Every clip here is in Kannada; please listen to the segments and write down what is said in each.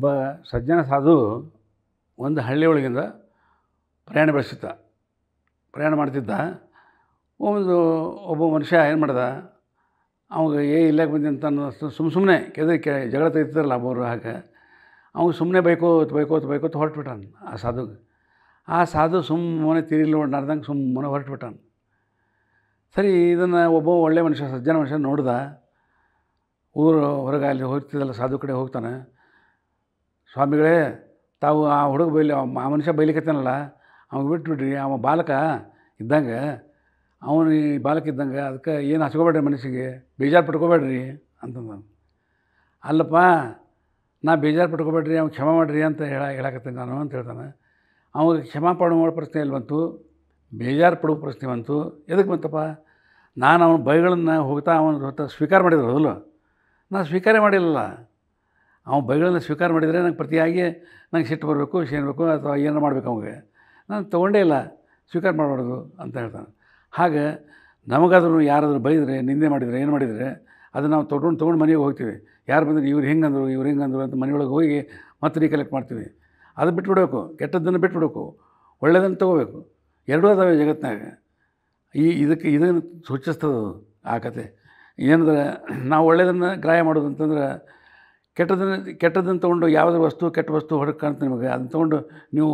ಒಬ್ಬ ಸಜ್ಜನ ಸಾಧು ಒಂದು ಹಳ್ಳಿ ಒಳಗಿಂದ ಪ್ರಯಾಣ ಬೆಳೆಸಿದ್ದ ಪ್ರಯಾಣ ಮಾಡ್ತಿದ್ದ ಒಂದು ಒಬ್ಬ ಮನುಷ್ಯ ಏನು ಮಾಡ್ದ ಅವಾಗ ಏ ಇಲ್ಲಕ್ಕೆ ಬಂದಿ ಅಂತ ಸುಮ್ಮ ಸುಮ್ಮನೆ ಕೆದ ಕೆ ಜಗಳ ತೆಗಿತಾರಲ್ಲ ಒಬ್ಬರು ಹಾಗೆ ಅವ್ನು ಸುಮ್ಮನೆ ಬೈಕೋತ್ ಬೈಕೋತ್ ಬೈಕೋತ್ ಹೊರಟುಬಿಟ್ಟಾನ ಆ ಸಾಧುಗೆ ಆ ಸಾಧು ಸುಮ್ಮನೆ ತಿರಿಲಿ ಓಡಾಡ್ದಂಗೆ ಸುಮ್ಮನೆ ಹೊರಟುಬಿಟ್ಟಾನ ಸರಿ ಇದನ್ನು ಒಬ್ಬ ಒಳ್ಳೆ ಮನುಷ್ಯ ಸಜ್ಜನ ಮನುಷ್ಯ ನೋಡ್ದ ಊರು ಹೊರಗೆ ಅಲ್ಲಿ ಹೋಗ್ತಿದ್ದಲ್ಲ ಸಾಧು ಕಡೆ ಹೋಗ್ತಾನೆ ಸ್ವಾಮಿಗಳೇ ತಾವು ಆ ಹುಡುಗ ಬೈಲಿ ಆ ಮನುಷ್ಯ ಬೈಲಿಕತ್ತಾನಲ್ಲ ಅವ್ನು ಬಿಟ್ಬಿಡ್ರಿ ಅವ ಬಾಲಕ ಇದ್ದಂಗೆ ಅವನು ಈ ಬಾಲಕ ಇದ್ದಂಗೆ ಅದಕ್ಕೆ ಏನು ಹಚ್ಕೋಬೇಡ್ರಿ ಮನುಷ್ಯಗೆ ಬೇಜಾರು ಪಟ್ಕೋಬೇಡ್ರಿ ಅಂತಂದ ಅಲ್ಲಪ್ಪ ನಾ ಬೇಜಾರು ಪಟ್ಕೋಬೇಡ್ರಿ ಅವ್ನು ಕ್ಷಮ ಮಾಡ್ರಿ ಅಂತ ಹೇಳ ಹೇಳಕತ್ತೀನಿ ನಾನು ಅಂತ ಹೇಳ್ತಾನೆ ಕ್ಷಮ ಕ್ಷಮಾ ಮಾಡೋ ಪ್ರಶ್ನೆ ಇಲ್ಲಿ ಬಂತು ಬೇಜಾರು ಪಡುವ ಪ್ರಶ್ನೆ ಬಂತು ಎದಕ್ಕೆ ಬಂತಪ್ಪ ನಾನು ಅವನ ಬೈಗಳನ್ನು ಹೋಗ್ತಾ ಅವನ ಸ್ವೀಕಾರ ಮಾಡಿದ್ರು ಅದಲ್ಲೂ ನಾನು ಸ್ವೀಕಾರ ಮಾಡಿಲ್ಲ ಅವ್ನು ಬೈಗಳನ್ನು ಸ್ವೀಕಾರ ಮಾಡಿದರೆ ನಂಗೆ ಪ್ರತಿಯಾಗಿ ನಂಗೆ ಸಿಟ್ಟು ಬರಬೇಕು ಸೇರಬೇಕು ಅಥವಾ ಏನೋ ಮಾಡಬೇಕು ಅವನಿಗೆ ನಾನು ತೊಗೊಂಡೇ ಇಲ್ಲ ಸ್ವೀಕಾರ ಮಾಡಬಾರ್ದು ಅಂತ ಹೇಳ್ತಾನೆ ಹಾಗೆ ನಮಗಾದ್ರೂ ಯಾರಾದರೂ ಬೈದರೆ ನಿಂದೆ ಮಾಡಿದರೆ ಏನು ಮಾಡಿದರೆ ಅದು ನಾವು ತೊಗೊಂಡು ತೊಗೊಂಡು ಮನೆಗೆ ಹೋಗ್ತೀವಿ ಯಾರು ಬಂದರೆ ಇವ್ರು ಅಂದರು ಇವ್ರು ಅಂದರು ಅಂತ ಮನೆಯೊಳಗೆ ಹೋಗಿ ಮತ್ತೆ ರೀಕಲೆಕ್ಟ್ ಮಾಡ್ತೀವಿ ಅದು ಬಿಟ್ಬಿಡಬೇಕು ಕೆಟ್ಟದ್ದನ್ನು ಬಿಟ್ಬಿಡಬೇಕು ಒಳ್ಳೆಯದನ್ನು ತೊಗೋಬೇಕು ಎರಡೂ ಅದಾವೆ ಜಗತ್ತಿನಾಗ ಈ ಇದಕ್ಕೆ ಇದನ್ನು ಸೂಚಿಸ್ತದ ಆ ಕತೆ ಏನಂದ್ರೆ ನಾವು ಒಳ್ಳೆಯದನ್ನು ಗ್ರಾಹ್ಯ ಮಾಡೋದು ಅಂತಂದ್ರೆ ಕೆಟ್ಟದನ್ನು ಕೆಟ್ಟದನ್ನು ತೊಗೊಂಡು ಯಾವುದೇ ವಸ್ತು ಕೆಟ್ಟ ವಸ್ತು ಹೊರಗೆ ನಿಮಗೆ ಅದನ್ನು ತೊಗೊಂಡು ನೀವು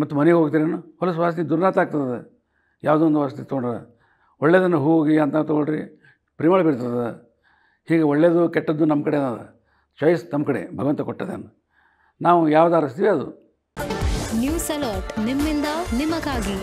ಮತ್ತು ಮನೆಗೆ ಹೋಗ್ತೀರೇನು ಹೊಲಸು ವಾಸನೆ ದುರ್ನಾತ ಆಗ್ತದೆ ಯಾವುದೋ ಒಂದು ವಸ್ತು ತೊಗೊಂಡ್ರೆ ಒಳ್ಳೆಯದನ್ನು ಹೋಗಿ ಅಂತ ತೊಗೊಳ್ರಿ ಪರಿಮಳ ಬೀರ್ತದೆ ಹೀಗೆ ಒಳ್ಳೆಯದು ಕೆಟ್ಟದ್ದು ನಮ್ಮ ಕಡೆ ಅದ ಚಾಯ್ಸ್ ನಮ್ಮ ಕಡೆ ಭಗವಂತ ಕೊಟ್ಟದನ್ನು ನಾವು ಯಾವ್ದು ಆರಿಸ್ತೀವಿ ಅದು ನ್ಯೂಸ್ ಅಲರ್ಟ್ ನಿಮ್ಮಿಂದ ನಿಮಗಾಗಿ